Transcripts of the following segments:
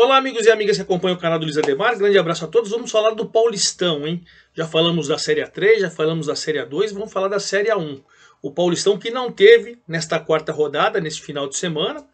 Olá, amigos e amigas que acompanham o canal do Luiz Ademar. Grande abraço a todos. Vamos falar do Paulistão, hein? Já falamos da Série 3, já falamos da Série 2, vamos falar da Série 1. O Paulistão que não teve nesta quarta rodada, neste final de semana,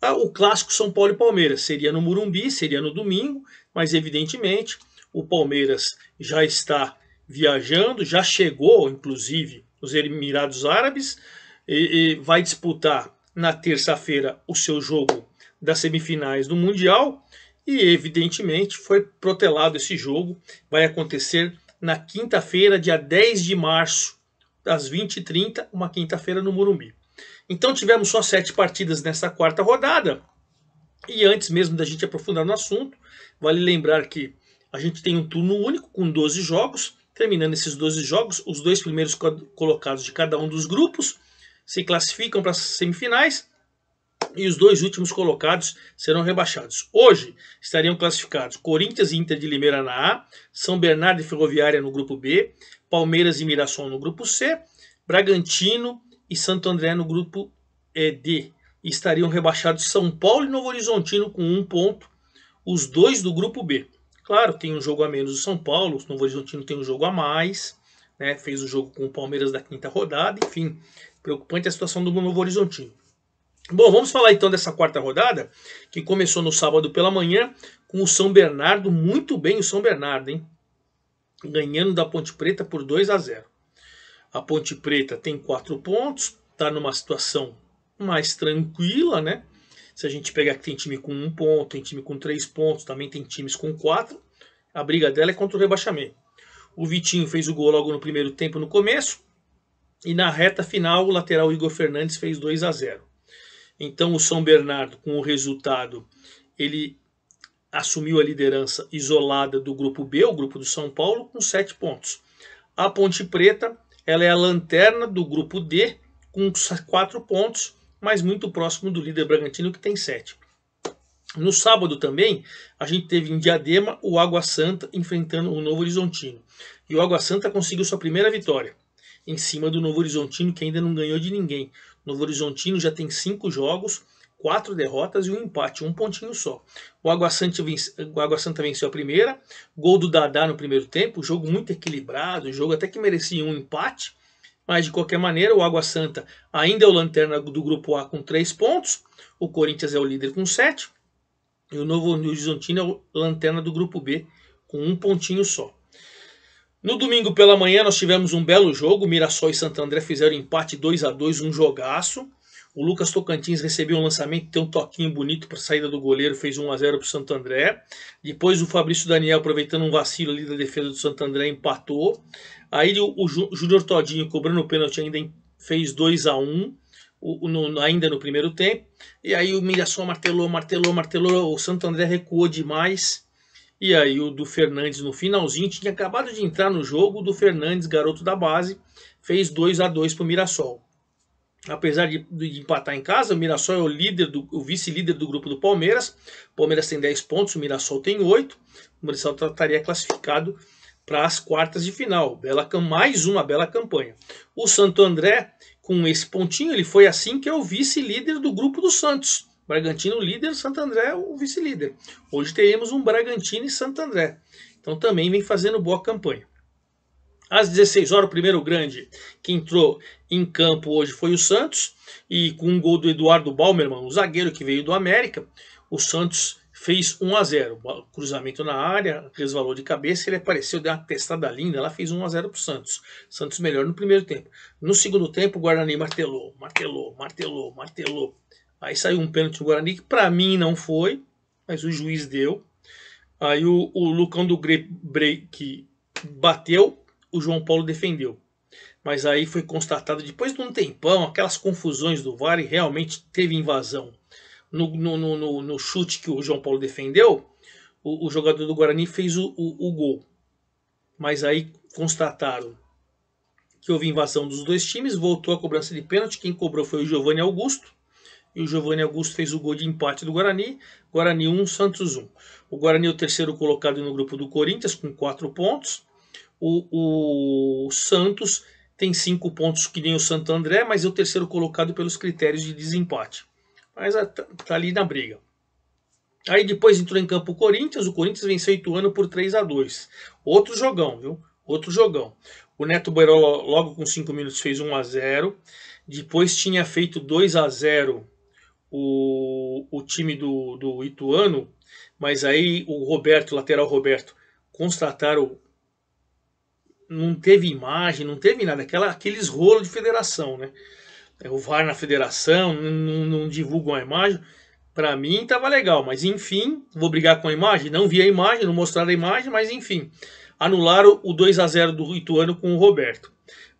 ah, o clássico São Paulo e Palmeiras. Seria no Murumbi, seria no domingo, mas evidentemente o Palmeiras já está viajando, já chegou, inclusive, nos Emirados Árabes e, e vai disputar na terça-feira o seu jogo das semifinais do Mundial e, evidentemente, foi protelado esse jogo. Vai acontecer na quinta-feira, dia 10 de março, às 20h30, uma quinta-feira no Morumbi. Então tivemos só sete partidas nessa quarta rodada. E antes mesmo da gente aprofundar no assunto, vale lembrar que a gente tem um turno único com 12 jogos. Terminando esses 12 jogos, os dois primeiros colocados de cada um dos grupos se classificam para as semifinais e os dois últimos colocados serão rebaixados. Hoje estariam classificados Corinthians e Inter de Limeira na A, São Bernardo e Ferroviária no grupo B, Palmeiras e Mirassol no grupo C, Bragantino e Santo André no grupo D. estariam rebaixados São Paulo e Novo Horizontino com um ponto, os dois do grupo B. Claro, tem um jogo a menos o São Paulo, o Novo Horizontino tem um jogo a mais, né? fez o jogo com o Palmeiras da quinta rodada, enfim, preocupante a situação do Novo Horizontino. Bom, vamos falar então dessa quarta rodada, que começou no sábado pela manhã, com o São Bernardo, muito bem o São Bernardo, hein? Ganhando da Ponte Preta por 2 a 0. A Ponte Preta tem quatro pontos, está numa situação mais tranquila, né? Se a gente pegar que tem time com um ponto, tem time com três pontos, também tem times com quatro, a briga dela é contra o rebaixamento. O Vitinho fez o gol logo no primeiro tempo, no começo, e na reta final o lateral Igor Fernandes fez 2 a 0. Então o São Bernardo, com o resultado, ele assumiu a liderança isolada do grupo B, o grupo do São Paulo, com sete pontos. A Ponte Preta, ela é a lanterna do grupo D, com quatro pontos, mas muito próximo do líder Bragantino, que tem sete. No sábado também, a gente teve em Diadema o Água Santa enfrentando o Novo Horizontino. E o Água Santa conseguiu sua primeira vitória em cima do Novo Horizontino, que ainda não ganhou de ninguém. Novo Horizontino já tem cinco jogos, quatro derrotas e um empate, um pontinho só. O Água Santa, vence, o Água Santa venceu a primeira, gol do Dadá no primeiro tempo, jogo muito equilibrado, jogo até que merecia um empate, mas de qualquer maneira o Água Santa ainda é o lanterna do grupo A com três pontos, o Corinthians é o líder com sete, e o Novo Horizontino é o lanterna do grupo B com um pontinho só. No domingo pela manhã nós tivemos um belo jogo. Mirassol e Santo André fizeram empate 2 a 2 um jogaço. O Lucas Tocantins recebeu um lançamento, teve um toquinho bonito para saída do goleiro, fez 1 a 0 para o Santo André. Depois o Fabrício Daniel, aproveitando um vacilo ali da defesa do Santo André, empatou. Aí o, o Júnior Todinho, cobrando o pênalti, ainda fez 2 a 1 o, no, ainda no primeiro tempo. E aí o Mirassol martelou, martelou, martelou. O Santo André recuou demais e aí o do Fernandes no finalzinho tinha acabado de entrar no jogo, o do Fernandes, garoto da base, fez 2 a 2 para o Mirassol. Apesar de, de, empatar em casa, o Mirassol é o líder do o vice-líder do grupo do Palmeiras. O Palmeiras tem 10 pontos, o Mirassol tem 8. O Mirassol tá, estaria classificado para as quartas de final. Bela, mais uma bela campanha. O Santo André, com esse pontinho, ele foi assim que é o vice-líder do grupo do Santos. Bragantino líder, Santo André o vice-líder. Hoje teremos um Bragantino e Santo André. Então também vem fazendo boa campanha. Às 16 horas, o primeiro grande que entrou em campo hoje foi o Santos. E com um gol do Eduardo Balmerman, o um zagueiro que veio do América, o Santos fez 1 a 0 Cruzamento na área, resvalou de cabeça, ele apareceu, deu uma testada linda, ela fez 1 a 0 para o Santos. Santos melhor no primeiro tempo. No segundo tempo, o Guarani martelou, martelou, martelou, martelou. Aí saiu um pênalti do Guarani, que para mim não foi, mas o juiz deu. Aí o, o Lucão do Break que bateu, o João Paulo defendeu. Mas aí foi constatado depois de um tempão, aquelas confusões do VAR e realmente teve invasão. No, no, no, no chute que o João Paulo defendeu, o, o jogador do Guarani fez o, o, o gol. Mas aí constataram que houve invasão dos dois times, voltou a cobrança de pênalti. Quem cobrou foi o Giovanni Augusto e o Giovanni Augusto fez o gol de empate do Guarani. Guarani 1, Santos 1. O Guarani é o terceiro colocado no grupo do Corinthians, com 4 pontos. O, o Santos tem 5 pontos, que nem o Santo André, mas é o terceiro colocado pelos critérios de desempate. Mas tá ali na briga. Aí depois entrou em campo o Corinthians. O Corinthians venceu o ano por 3 a 2 Outro jogão, viu? Outro jogão. O Neto Beiró, logo com 5 minutos, fez 1 a 0 Depois tinha feito 2 a 0 o, o time do, do Ituano, mas aí o Roberto, lateral Roberto, constataram. Não teve imagem, não teve nada, aquela, aqueles rolos de federação, né? É, o VAR na federação, não, não divulgam a imagem. Para mim tava legal, mas enfim, vou brigar com a imagem, não vi a imagem, não mostraram a imagem, mas enfim. Anularam o 2 a 0 do Ituano com o Roberto.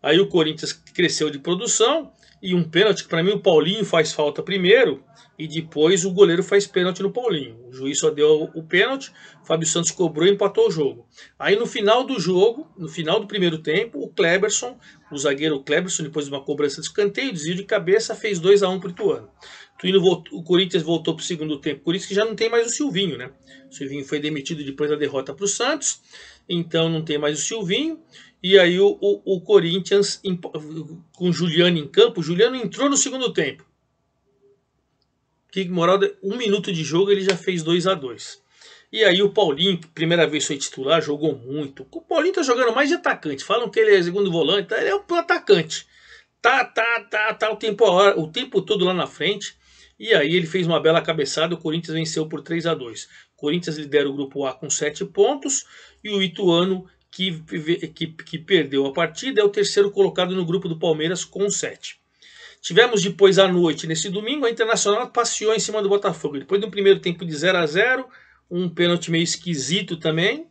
Aí o Corinthians cresceu de produção, e um pênalti que para mim o Paulinho faz falta primeiro e depois o goleiro faz pênalti no Paulinho. O juiz só deu o pênalti, o Fábio Santos cobrou e empatou o jogo. Aí no final do jogo, no final do primeiro tempo, o Kleberson, o zagueiro Kleberson, depois de uma cobrança de escanteio, desvio de cabeça, fez 2 a 1 um para o Ituano. o Corinthians voltou para o segundo tempo. Por isso que já não tem mais o Silvinho, né? O Silvinho foi demitido depois da derrota para o Santos, então não tem mais o Silvinho. E aí o, o, o Corinthians, em, com Juliano em campo, Juliano entrou no segundo tempo. Que moral, um minuto de jogo ele já fez 2 a 2 E aí o Paulinho, que primeira vez foi titular, jogou muito. O Paulinho tá jogando mais de atacante. Falam que ele é segundo volante, tá, ele é um atacante. Tá, tá, tá, tá o tempo, o tempo todo lá na frente. E aí ele fez uma bela cabeçada, o Corinthians venceu por 3 a 2 Corinthians lidera o grupo A com 7 pontos e o Ituano que, que, que perdeu a partida, é o terceiro colocado no grupo do Palmeiras com 7. Tivemos depois à noite, nesse domingo, a Internacional passeou em cima do Botafogo. Depois de um primeiro tempo de 0 a 0 um pênalti meio esquisito também.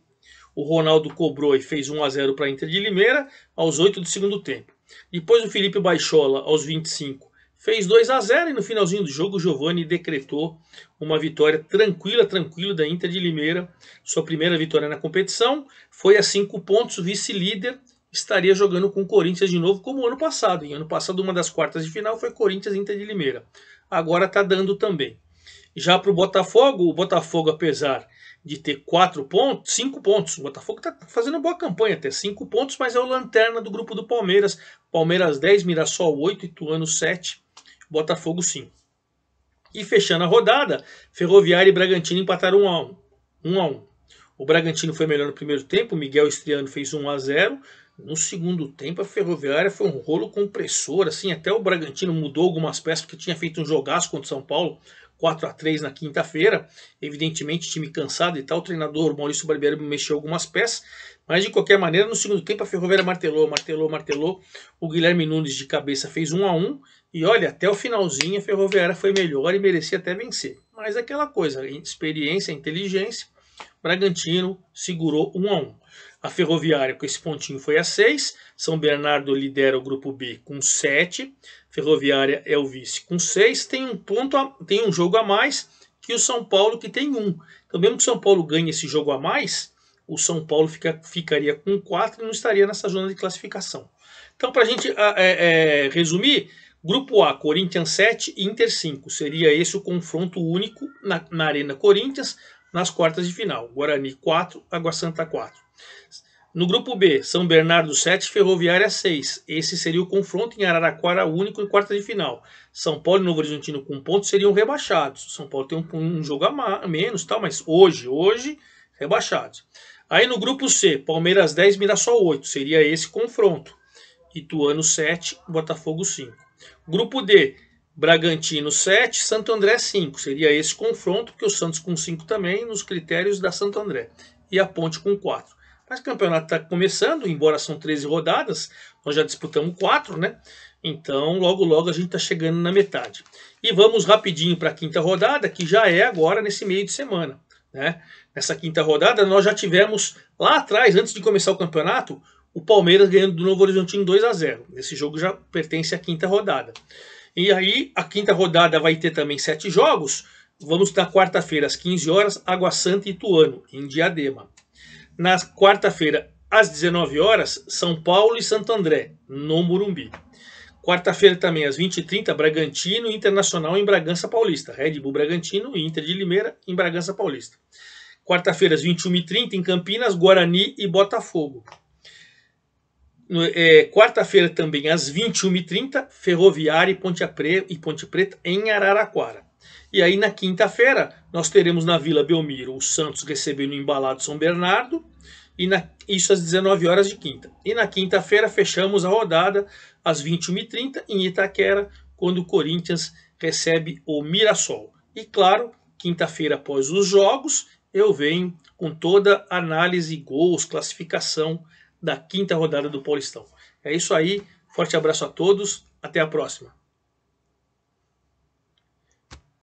O Ronaldo cobrou e fez 1 a 0 para a Inter de Limeira aos 8 do segundo tempo. Depois o Felipe Baixola, aos 25, Fez 2 a 0 e no finalzinho do jogo o Giovani decretou uma vitória tranquila, tranquila da Inter de Limeira. Sua primeira vitória na competição. Foi a cinco pontos, vice-líder. Estaria jogando com o Corinthians de novo, como ano passado. Em ano passado, uma das quartas de final foi Corinthians Inter de Limeira. Agora está dando também. Já para o Botafogo, o Botafogo, apesar de ter quatro pontos, cinco pontos. O Botafogo está fazendo boa campanha, até cinco pontos, mas é o lanterna do grupo do Palmeiras. Palmeiras 10, Mirassol 8, Ituano 7. Botafogo 5. E fechando a rodada, Ferroviária e Bragantino empataram 1 a 1. 1 a 1. O Bragantino foi melhor no primeiro tempo, Miguel Estriano fez 1 a 0. No segundo tempo, a Ferroviária foi um rolo compressor, assim, até o Bragantino mudou algumas peças porque tinha feito um jogaço contra o São Paulo, 4 a 3 na quinta-feira. Evidentemente, time cansado e tal, o treinador Maurício Barbieri mexeu algumas peças, mas de qualquer maneira, no segundo tempo a Ferroviária martelou, martelou, martelou. O Guilherme Nunes de cabeça fez 1 um a 1 um, e olha, até o finalzinho a Ferroviária foi melhor e merecia até vencer. Mas aquela coisa, experiência, inteligência, Bragantino segurou 1 um a 1. A Ferroviária com esse pontinho foi a 6, São Bernardo lidera o grupo B com 7, Ferroviária é o vice com 6, tem um ponto a, tem um jogo a mais que o São Paulo que tem Um. Então mesmo que o São Paulo ganhe esse jogo a mais, o São Paulo fica, ficaria com 4 e não estaria nessa zona de classificação. Então, para a gente ah, é, é, resumir, grupo A, Corinthians 7 e Inter 5. Seria esse o confronto único na, na Arena Corinthians nas quartas de final. Guarani 4, Água Santa 4. No grupo B, São Bernardo 7, Ferroviária 6. Esse seria o confronto em Araraquara único em quarta de final. São Paulo e Novo Horizontino com pontos seriam rebaixados. São Paulo tem um, um jogo a menos, tal, mas hoje, hoje, rebaixados. Aí no grupo C, Palmeiras 10, Mirassol 8. Seria esse confronto. Ituano 7, Botafogo 5. Grupo D, Bragantino 7, Santo André 5. Seria esse confronto, porque o Santos com 5 também, nos critérios da Santo André. E a Ponte com 4. Mas o campeonato está começando, embora são 13 rodadas, nós já disputamos 4, né? Então, logo logo a gente está chegando na metade. E vamos rapidinho para a quinta rodada, que já é agora nesse meio de semana. Né? Nessa quinta rodada, nós já tivemos lá atrás, antes de começar o campeonato, o Palmeiras ganhando do Novo em 2 a 0 Esse jogo já pertence à quinta rodada. E aí, a quinta rodada vai ter também sete jogos. Vamos na quarta-feira, às 15 horas, Água Santa e Ituano, em Diadema. Na quarta-feira, às 19 horas, São Paulo e Santo André, no Murumbi. Quarta-feira também, às 20h30, Bragantino Internacional em Bragança Paulista. Red Bull Bragantino e Inter de Limeira em Bragança Paulista. Quarta-feira, às 21h30, em Campinas, Guarani e Botafogo. É, Quarta-feira também, às 21h30, Ferroviária e Ponte, Pre e Ponte Preta em Araraquara. E aí, na quinta-feira, nós teremos na Vila Belmiro o Santos recebendo o embalado São Bernardo e na, isso às 19 horas de quinta. E na quinta-feira fechamos a rodada às 21h30 em Itaquera, quando o Corinthians recebe o Mirassol. E claro, quinta-feira após os jogos, eu venho com toda a análise, gols, classificação da quinta rodada do Paulistão. É isso aí, forte abraço a todos, até a próxima.